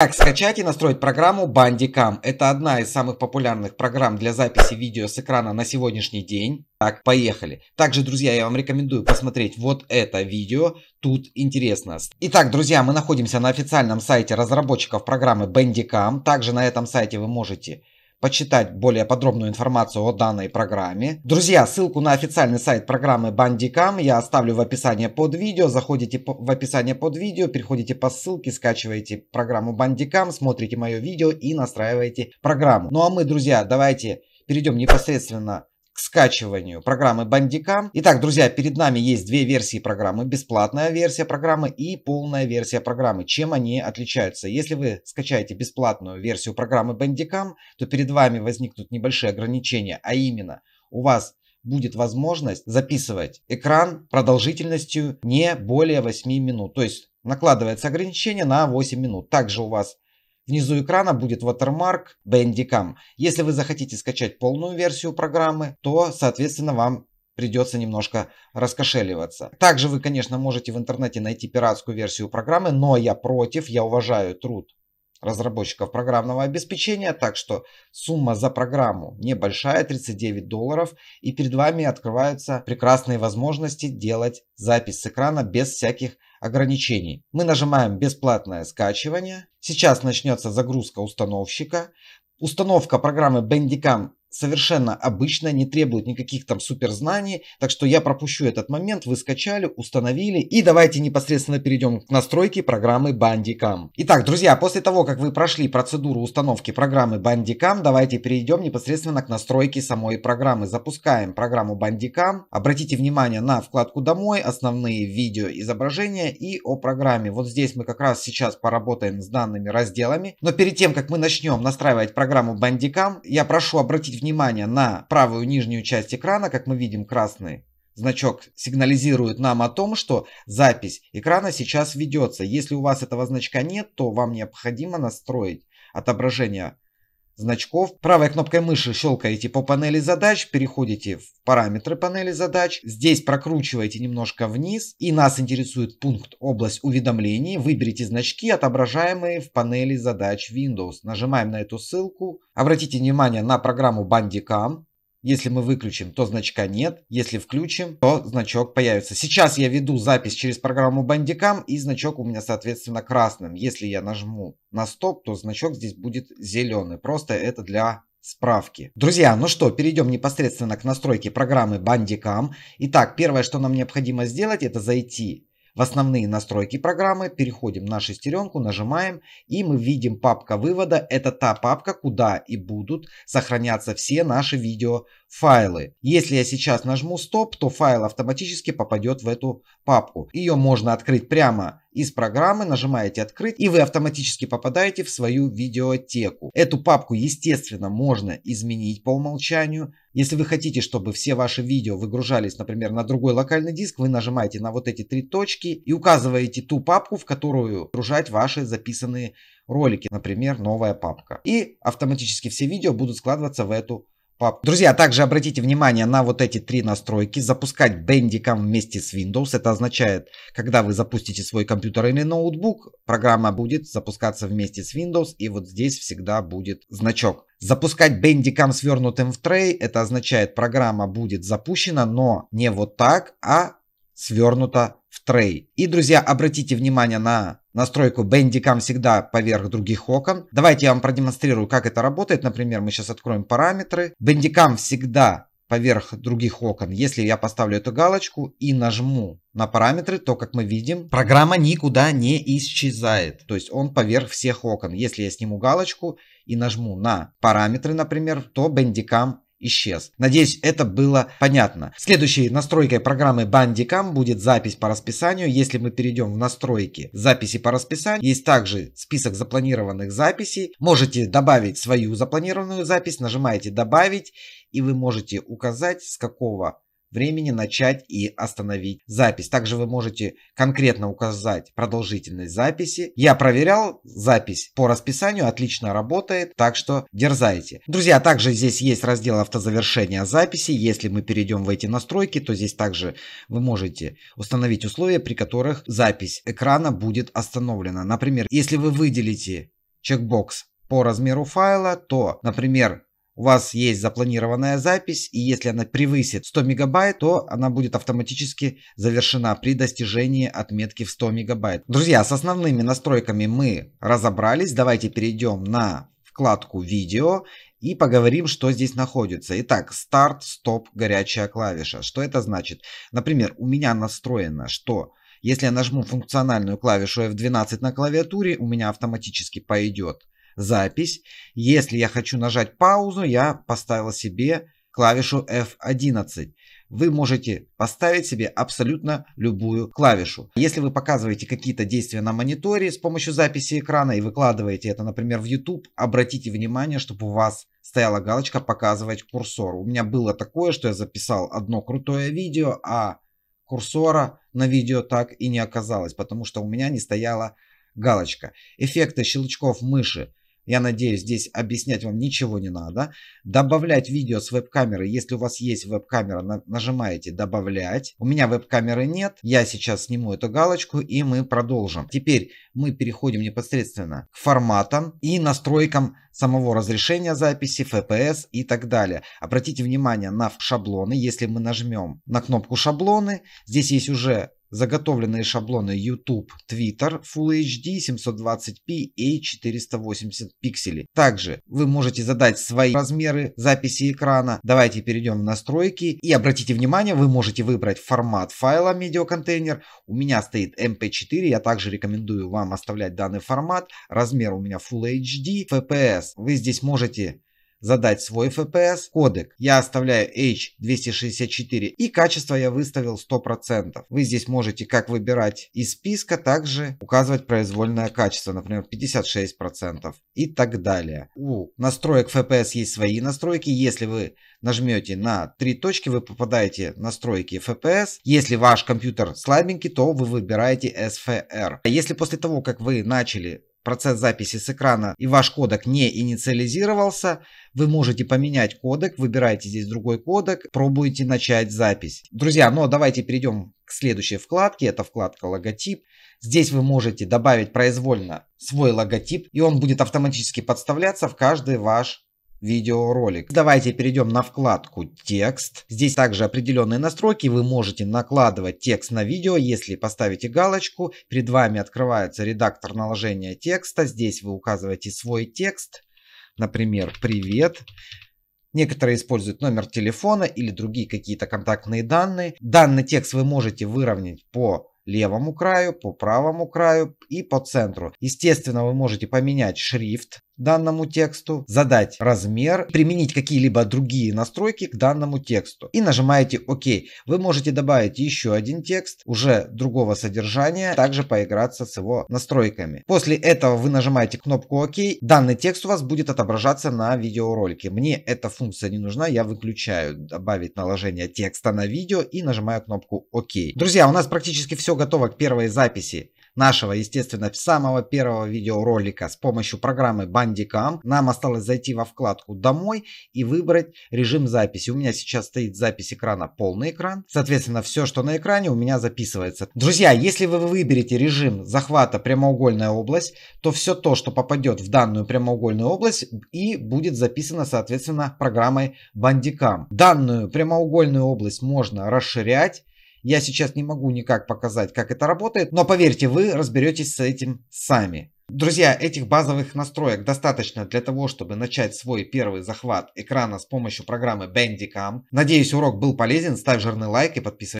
Как скачать и настроить программу Bandicam? Это одна из самых популярных программ для записи видео с экрана на сегодняшний день. Так, поехали. Также, друзья, я вам рекомендую посмотреть вот это видео. Тут интересно. Итак, друзья, мы находимся на официальном сайте разработчиков программы Bandicam. Также на этом сайте вы можете почитать более подробную информацию о данной программе. Друзья, ссылку на официальный сайт программы Bandicam я оставлю в описании под видео. Заходите в описание под видео, переходите по ссылке, скачиваете программу Bandicam, смотрите мое видео и настраиваете программу. Ну а мы, друзья, давайте перейдем непосредственно скачиванию программы Бандикам. Итак, друзья, перед нами есть две версии программы. Бесплатная версия программы и полная версия программы. Чем они отличаются? Если вы скачаете бесплатную версию программы Бандикам, то перед вами возникнут небольшие ограничения, а именно у вас будет возможность записывать экран продолжительностью не более 8 минут. То есть накладывается ограничение на 8 минут. Также у вас Внизу экрана будет ватермарк Bandicam. Если вы захотите скачать полную версию программы, то, соответственно, вам придется немножко раскошеливаться. Также вы, конечно, можете в интернете найти пиратскую версию программы, но я против, я уважаю труд разработчиков программного обеспечения, так что сумма за программу небольшая, 39 долларов, и перед вами открываются прекрасные возможности делать запись с экрана без всяких ограничений. Мы нажимаем бесплатное скачивание. Сейчас начнется загрузка установщика. Установка программы Bandicam совершенно обычно, не требует никаких там супер знаний, Так что я пропущу этот момент, вы скачали, установили. И давайте непосредственно перейдем к настройке программы Bandicam. Итак, друзья, после того, как вы прошли процедуру установки программы Bandicam, давайте перейдем непосредственно к настройке самой программы. Запускаем программу Bandicam. Обратите внимание на вкладку «Домой», «Основные видео изображения» и «О программе». Вот здесь мы как раз сейчас поработаем с данными разделами. Но перед тем, как мы начнем настраивать программу Bandicam, я прошу обратить обратить внимание на правую нижнюю часть экрана, как мы видим красный значок сигнализирует нам о том, что запись экрана сейчас ведется. Если у вас этого значка нет, то вам необходимо настроить отображение значков. Правой кнопкой мыши щелкаете по панели задач, переходите в параметры панели задач. Здесь прокручиваете немножко вниз и нас интересует пункт область уведомлений. Выберите значки, отображаемые в панели задач Windows. Нажимаем на эту ссылку. Обратите внимание на программу Bandicam. Если мы выключим, то значка нет. Если включим, то значок появится. Сейчас я веду запись через программу Bandicam, и значок у меня, соответственно, красным. Если я нажму на стоп, то значок здесь будет зеленый. Просто это для справки. Друзья, ну что, перейдем непосредственно к настройке программы Bandicam. Итак, первое, что нам необходимо сделать, это зайти в основные настройки программы переходим на шестеренку, нажимаем и мы видим папка вывода. Это та папка, куда и будут сохраняться все наши видео файлы. Если я сейчас нажму стоп, то файл автоматически попадет в эту папку. Ее можно открыть прямо из программы, нажимаете открыть и вы автоматически попадаете в свою видеотеку. Эту папку естественно можно изменить по умолчанию. Если вы хотите, чтобы все ваши видео выгружались, например, на другой локальный диск, вы нажимаете на вот эти три точки и указываете ту папку, в которую загружать ваши записанные ролики, например, новая папка. И автоматически все видео будут складываться в эту папку пап. Друзья, также обратите внимание на вот эти три настройки. Запускать Bendicam вместе с Windows. Это означает, когда вы запустите свой компьютер или ноутбук, программа будет запускаться вместе с Windows. И вот здесь всегда будет значок. Запускать Bendicam свернутым в трей. Это означает, программа будет запущена, но не вот так, а свернута в трей. И, друзья, обратите внимание на настройку Bandicam всегда поверх других окон. Давайте я вам продемонстрирую, как это работает. Например, мы сейчас откроем параметры. Bandicam всегда поверх других окон. Если я поставлю эту галочку и нажму на параметры, то, как мы видим, программа никуда не исчезает. То есть он поверх всех окон. Если я сниму галочку и нажму на параметры, например, то Bandicam исчез. Надеюсь, это было понятно. Следующей настройкой программы Bandicam будет запись по расписанию. Если мы перейдем в настройки записи по расписанию, есть также список запланированных записей. Можете добавить свою запланированную запись, нажимаете «Добавить», и вы можете указать, с какого времени начать и остановить запись. Также вы можете конкретно указать продолжительность записи. Я проверял запись по расписанию, отлично работает, так что дерзайте. Друзья, также здесь есть раздел автозавершения записи. Если мы перейдем в эти настройки, то здесь также вы можете установить условия, при которых запись экрана будет остановлена. Например, если вы выделите чекбокс по размеру файла, то, например, у вас есть запланированная запись, и если она превысит 100 мегабайт, то она будет автоматически завершена при достижении отметки в 100 мегабайт. Друзья, с основными настройками мы разобрались. Давайте перейдем на вкладку «Видео» и поговорим, что здесь находится. Итак, старт, стоп, горячая клавиша. Что это значит? Например, у меня настроено, что если я нажму функциональную клавишу F12 на клавиатуре, у меня автоматически пойдет запись. Если я хочу нажать паузу, я поставил себе клавишу F11. Вы можете поставить себе абсолютно любую клавишу. Если вы показываете какие-то действия на мониторе с помощью записи экрана и выкладываете это, например, в YouTube, обратите внимание, чтобы у вас стояла галочка «Показывать курсор». У меня было такое, что я записал одно крутое видео, а курсора на видео так и не оказалось, потому что у меня не стояла галочка. Эффекты щелчков мыши я надеюсь, здесь объяснять вам ничего не надо. Добавлять видео с веб-камеры. Если у вас есть веб-камера, нажимаете «Добавлять». У меня веб-камеры нет. Я сейчас сниму эту галочку и мы продолжим. Теперь мы переходим непосредственно к форматам и настройкам самого разрешения записи, FPS и так далее. Обратите внимание на шаблоны. Если мы нажмем на кнопку «Шаблоны», здесь есть уже заготовленные шаблоны YouTube, Twitter, Full HD, 720p и 480 пикселей. Также вы можете задать свои размеры записи экрана. Давайте перейдем в настройки и обратите внимание, вы можете выбрать формат файла медиаконтейнер. У меня стоит MP4, эм я также рекомендую вам оставлять данный формат. Размер у меня Full HD, FPS. Вы здесь можете задать свой FPS, кодек. Я оставляю H264 и качество я выставил 100%. Вы здесь можете как выбирать из списка, также указывать произвольное качество, например 56% и так далее. У настроек FPS есть свои настройки. Если вы нажмете на три точки, вы попадаете в настройки FPS. Если ваш компьютер слабенький, то вы выбираете SFR. А если после того, как вы начали процесс записи с экрана и ваш кодек не инициализировался, вы можете поменять кодек, выбираете здесь другой кодек, пробуете начать запись. Друзья, но ну, давайте перейдем к следующей вкладке, это вкладка логотип. Здесь вы можете добавить произвольно свой логотип, и он будет автоматически подставляться в каждый ваш видеоролик. Давайте перейдем на вкладку «Текст». Здесь также определенные настройки. Вы можете накладывать текст на видео, если поставите галочку. Перед вами открывается редактор наложения текста. Здесь вы указываете свой текст. Например, «Привет». Некоторые используют номер телефона или другие какие-то контактные данные. Данный текст вы можете выровнять по левому краю, по правому краю и по центру. Естественно, вы можете поменять шрифт данному тексту, задать размер, применить какие-либо другие настройки к данному тексту. И нажимаете ОК. Вы можете добавить еще один текст уже другого содержания, также поиграться с его настройками. После этого вы нажимаете кнопку ОК. Данный текст у вас будет отображаться на видеоролике. Мне эта функция не нужна, я выключаю добавить наложение текста на видео и нажимаю кнопку ОК. Друзья, у нас практически все готово к первой записи нашего, естественно, самого первого видеоролика с помощью программы Bandicam. Нам осталось зайти во вкладку «Домой» и выбрать режим записи. У меня сейчас стоит запись экрана полный экран. Соответственно, все, что на экране, у меня записывается. Друзья, если вы выберете режим захвата прямоугольная область, то все то, что попадет в данную прямоугольную область и будет записано, соответственно, программой Bandicam. Данную прямоугольную область можно расширять, я сейчас не могу никак показать, как это работает, но поверьте, вы разберетесь с этим сами. Друзья, этих базовых настроек достаточно для того, чтобы начать свой первый захват экрана с помощью программы Bandicam. Надеюсь, урок был полезен. Ставь жирный лайк и подписывайся.